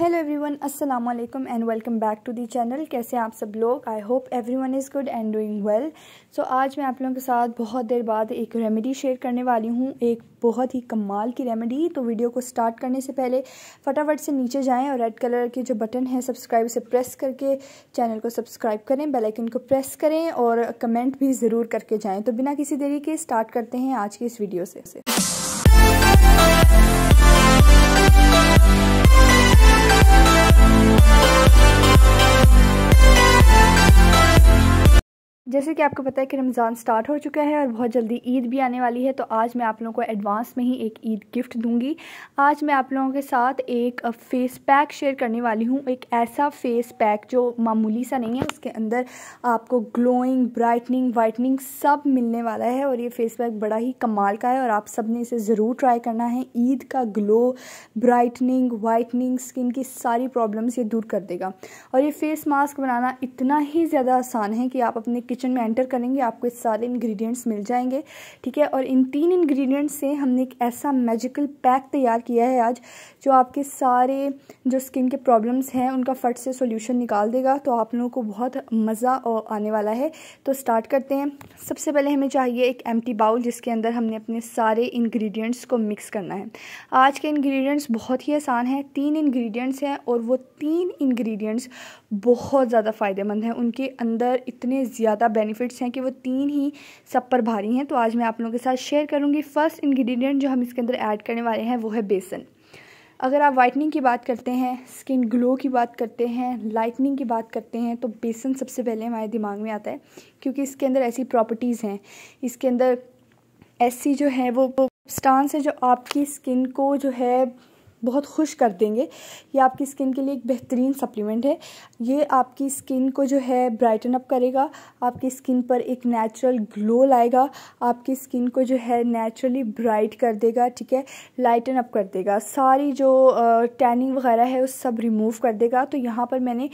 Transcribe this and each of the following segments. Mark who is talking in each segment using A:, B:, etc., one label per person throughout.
A: Hello everyone अस्सलाम वालेकुम and welcome back to the channel कैसे आप सब लोग I hope everyone is good and doing well so आज मैं आप लोगों के साथ बहुत देर बाद एक रेमेडी शेयर करने वाली हूँ एक बहुत ही कमाल की रेमेडी तो वीडियो को स्टार्ट करने से पहले फटाफट से नीचे जाएं और रेड कलर के जो बटन है सब्सक्राइब से प्रेस करके चैनल को सब्सक्राइब करें बेलाइकन को प्रेस करें और कमेंट भी ज़रूर करके जाएँ तो बिना किसी देरी के स्टार्ट करते हैं आज की इस वीडियो से Bye. जैसे कि आपको पता है कि रमज़ान स्टार्ट हो चुका है और बहुत जल्दी ईद भी आने वाली है तो आज मैं आप लोगों को एडवांस में ही एक ईद गिफ्ट दूंगी आज मैं आप लोगों के साथ एक फ़ेस पैक शेयर करने वाली हूँ एक ऐसा फ़ेस पैक जो मामूली सा नहीं है इसके अंदर आपको ग्लोइंग ब्राइटनिंग वाइटनिंग सब मिलने वाला है और ये फ़ेस पैक बड़ा ही कमाल का है और आप सब ने इसे ज़रूर ट्राई करना है ईद का ग्लो ब्राइटनिंग वाइटनिंग स्किन की सारी प्रॉब्लम्स ये दूर कर देगा और ये फ़ेस मास्क बनाना इतना ही ज़्यादा आसान है कि आप अपने किचन में एंटर करेंगे आपको ये सारे इंग्रेडिएंट्स मिल जाएंगे ठीक है और इन तीन इंग्रेडिएंट्स से हमने एक ऐसा मैजिकल पैक तैयार किया है आज जो आपके सारे जो स्किन के प्रॉब्लम्स हैं उनका फट से सोल्यूशन निकाल देगा तो आप लोगों को बहुत मज़ा आने वाला है तो स्टार्ट करते हैं सबसे पहले हमें चाहिए एक एम बाउल जिसके अंदर हमने अपने सारे इन्ग्रीडियंट्स को मिक्स करना है आज के इन्ग्रीडियंट्स बहुत ही आसान हैं तीन इन्ग्रीडियंट्स हैं और वो तीन इन्ग्रीडियंट्स बहुत ज़्यादा फ़ायदेमंद हैं उनके अंदर इतने ज़्यादा बेनिफिट्स हैं कि वो तीन ही सब पर भारी हैं तो आज मैं आप लोगों के साथ शेयर करूँगी फर्स्ट इन्ग्रीडियंट जो हम इसके अंदर ऐड करने वाले हैं वो है बेसन अगर आप वाइटनिंग की बात करते हैं स्किन ग्लो की बात करते हैं लाइटनिंग की बात करते हैं तो बेसन सबसे पहले हमारे दिमाग में आता है क्योंकि इसके अंदर ऐसी प्रॉपर्टीज़ हैं इसके अंदर ऐसी जो है वो स्टांस है जो आपकी स्किन को जो है बहुत खुश कर देंगे ये आपकी स्किन के लिए एक बेहतरीन सप्लीमेंट है ये आपकी स्किन को जो है ब्राइटन अप करेगा आपकी स्किन पर एक नेचुरल ग्लो लाएगा आपकी स्किन को जो है नेचुरली ब्राइट कर देगा ठीक है लाइटन अप कर देगा सारी जो टैनिंग वगैरह है उस सब रिमूव कर देगा तो यहाँ पर मैंने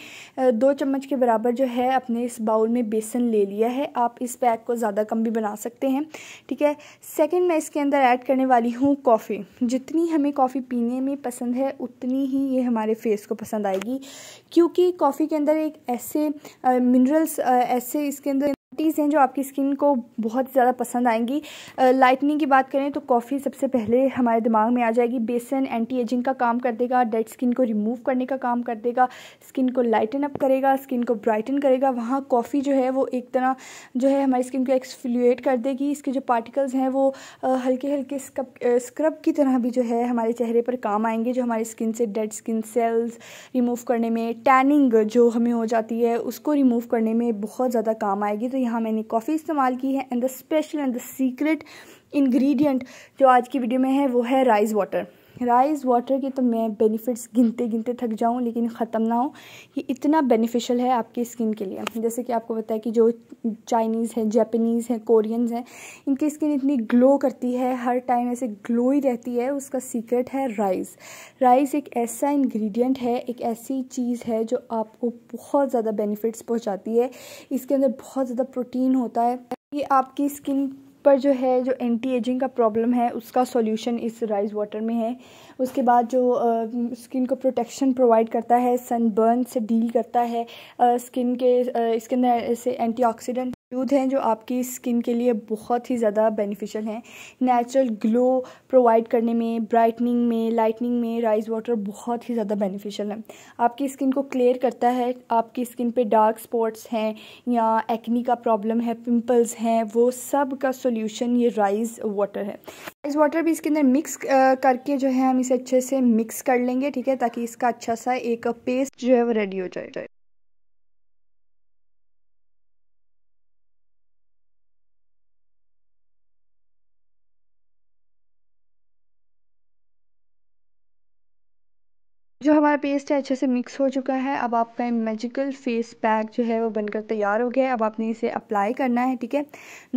A: दो चम्मच के बराबर जो है अपने इस बाउल में बेसन ले लिया है आप इस पैक को ज़्यादा कम भी बना सकते हैं ठीक है सेकेंड मैं इसके अंदर ऐड करने वाली हूँ कॉफ़ी जितनी हमें कॉफ़ी पीने में पसंद है उतनी ही ये हमारे फेस को पसंद आएगी क्योंकि कॉफ़ी के अंदर एक ऐसे मिनरल्स ऐसे इसके अंदर टीज़ हैं जो आपकी स्किन को बहुत ज़्यादा पसंद आएंगी लाइटनिंग की बात करें तो कॉफ़ी सबसे पहले हमारे दिमाग में आ जाएगी बेसन एंटी एजिंग का काम कर देगा डेड स्किन को रिमूव करने का काम कर देगा स्किन को लाइटन अप करेगा स्किन को ब्राइटन करेगा वहाँ कॉफ़ी जो है वो एक तरह जो है हमारी स्किन को एक्सफ्लुएट कर देगी इसके जो पार्टिकल्स हैं वो हल्के हल्के स्क्रब स्क्रब की तरह भी जो है हमारे चेहरे पर काम आएंगे जो हमारी स्किन से डेड स्किन सेल्स रिमूव करने में टैनिंग जो हमें हो जाती है उसको रिमूव करने में बहुत ज़्यादा काम आएगी तो तो यहाँ मैंने कॉफ़ी इस्तेमाल की है and the special and the secret ingredient जो आज की वीडियो में है वो है राइस वाटर राइस वाटर के तो मैं बेनिफिट्स गिनते गिनते थक जाऊँ लेकिन ख़त्म ना हो ये इतना बेनिफिशियल है आपकी स्किन के लिए जैसे कि आपको बताया कि जो चाइनीज़ हैं जैपनीज हैं कोरियंस हैं इनकी स्किन इतनी ग्लो करती है हर टाइम ऐसे ग्लो ही रहती है उसका सीक्रेट है राइस राइस एक ऐसा इन्ग्रीडियंट है एक ऐसी चीज़ है जो आपको बहुत ज़्यादा बेनिफिट्स पहुँचाती है इसके अंदर बहुत ज़्यादा प्रोटीन होता है ये आपकी स्किन पर जो है जो एंटी एजिंग का प्रॉब्लम है उसका सॉल्यूशन इस राइस वाटर में है उसके बाद जो स्किन को प्रोटेक्शन प्रोवाइड करता है सनबर्न से डील करता है स्किन के इसके अंदर ऐसे एंटीऑक्सीडेंट मौजूद हैं जो आपकी स्किन के लिए बहुत ही ज़्यादा बेनिफिशियल हैं नेचुरल ग्लो प्रोवाइड करने में ब्राइटनिंग में लाइटनिंग में राइस वाटर बहुत ही ज़्यादा बेनिफिशियल है आपकी स्किन को क्लियर करता है आपकी स्किन पे डार्क स्पॉट्स हैं या एक्नी का प्रॉब्लम है पिंपल्स हैं वो सब का सोल्यूशन ये राइस वाटर है राइस वाटर भी इसके अंदर मिक्स करके जो है हम इसे अच्छे से मिक्स कर लेंगे ठीक है ताकि इसका अच्छा सा एक पेस्ट जो है वो रेडी हो जाए जो हमारा पेस्ट है अच्छे से मिक्स हो चुका है अब आपका मैजिकल फेस पैक जो है वो बनकर तैयार हो गया है अब आपने इसे अप्लाई करना है ठीक है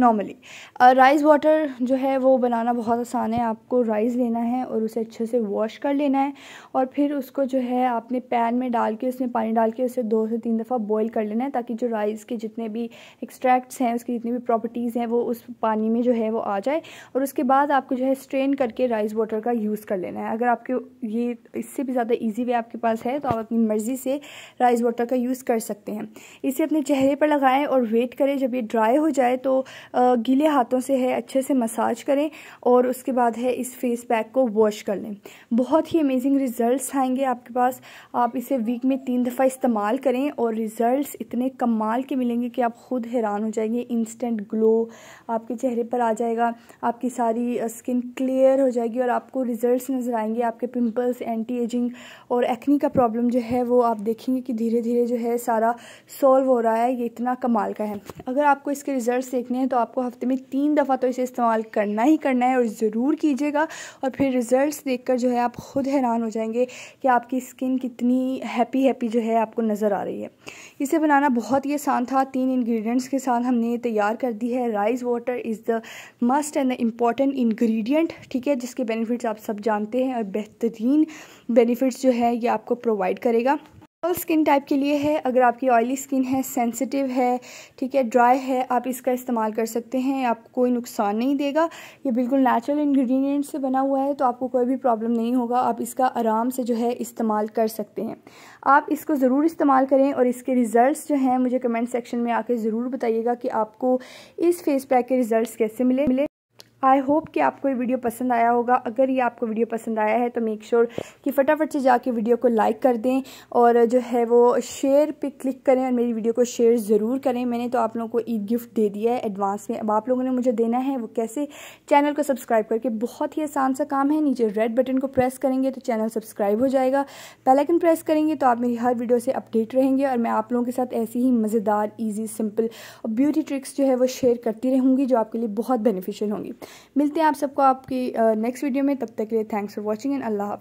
A: नॉर्मली राइस वाटर जो है वो बनाना बहुत आसान है आपको राइस लेना है और उसे अच्छे से वॉश कर लेना है और फिर उसको जो है आपने पैन में डाल के उसमें पानी डाल के उसे दो से तीन दफ़ा बॉयल कर लेना है ताकि जो राइस के जितने भी एक्सट्रैक्ट्स हैं उसकी जितनी भी प्रॉपर्टीज़ हैं वो उस पानी में जो है वो आ जाए और उसके बाद आपको जो है स्ट्रेन करके राइस वाटर का यूज़ कर लेना है अगर आपके ये इससे भी ज़्यादा ईजी इजी वे आपके पास है तो आप अपनी मर्ज़ी से राइस वाटर का यूज़ कर सकते हैं इसे अपने चेहरे पर लगाएं और वेट करें जब ये ड्राई हो जाए तो गीले हाथों से है अच्छे से मसाज करें और उसके बाद है इस फेस पैक को वॉश कर लें बहुत ही अमेजिंग रिजल्ट आएंगे आपके पास आप इसे वीक में तीन दफ़ा इस्तेमाल करें और रिज़ल्ट इतने कमाल के मिलेंगे कि आप खुद हैरान हो जाएंगे इंस्टेंट ग्लो आपके चेहरे पर आ जाएगा आपकी सारी स्किन क्लियर हो जाएगी और आपको रिज़ल्ट नज़र आएंगे आपके पिम्पल्स एंटी एजिंग और एक्नी का प्रॉब्लम जो है वो आप देखेंगे कि धीरे धीरे जो है सारा सॉल्व हो रहा है ये इतना कमाल का है अगर आपको इसके रिजल्ट देखने हैं तो आपको हफ्ते में तीन दफ़ा तो इसे इस्तेमाल करना ही करना है और ज़रूर कीजिएगा और फिर रिज़ल्ट देख जो है आप ख़ुद हैरान हो जाएंगे कि आपकी स्किन कितनी हैप्पी हैप्पी जो है आपको नज़र आ रही है इसे बनाना बहुत ही आसान था तीन इन्ग्रीडियंट्स के साथ हमने तैयार कर दी है rice water is the must and the important ingredient ठीक है जिसके बेनिफिट्स आप सब जानते हैं और बेहतरीन बेनिफिट्स जो है है ये आपको प्रोवाइड करेगा ऑल स्किन टाइप के लिए है अगर आपकी ऑयली स्किन है सेंसिटिव है ठीक है ड्राई है आप इसका इस्तेमाल कर सकते हैं आपको कोई नुकसान नहीं देगा ये बिल्कुल नेचुरल इंग्रेडिएंट से बना हुआ है तो आपको कोई भी प्रॉब्लम नहीं होगा आप इसका आराम से जो है इस्तेमाल कर सकते हैं आप इसको ज़रूर इस्तेमाल करें और इसके रिज़ल्ट जो हैं मुझे कमेंट सेक्शन में आकर ज़रूर बताइएगा कि आपको इस फेस पैक के रिज़ल्ट कैसे मिले मिले आई होप कि आपको ये वीडियो पसंद आया होगा अगर ये आपको वीडियो पसंद आया है तो मेक श्योर sure कि फटाफट से जाके वीडियो को लाइक कर दें और जो है वो शेयर पे क्लिक करें और मेरी वीडियो को शेयर ज़रूर करें मैंने तो आप लोगों को ईद गिफ्ट दे दिया है एडवांस में अब आप लोगों ने मुझे देना है वो कैसे चैनल को सब्सक्राइब करके बहुत ही आसान सा काम है नीचे रेड बटन को प्रेस करेंगे तो चैनल सब्सक्राइब हो जाएगा बेलाइकन प्रेस करेंगे तो आप मेरी हर वीडियो से अपडेट रहेंगे और मैं आप लोगों के साथ ऐसी ही मज़ेदार ईजी सिंपल और ब्यूटी ट्रिक्स जो है वो शेयर करती रहूँगी जो आपके लिए बहुत बेनिफिशियल होंगी मिलते हैं आप सबको आपकी नेक्स्ट वीडियो में तब तक के लिए थैंक्स फॉर वॉचिंग एंड अल्लाह हाफ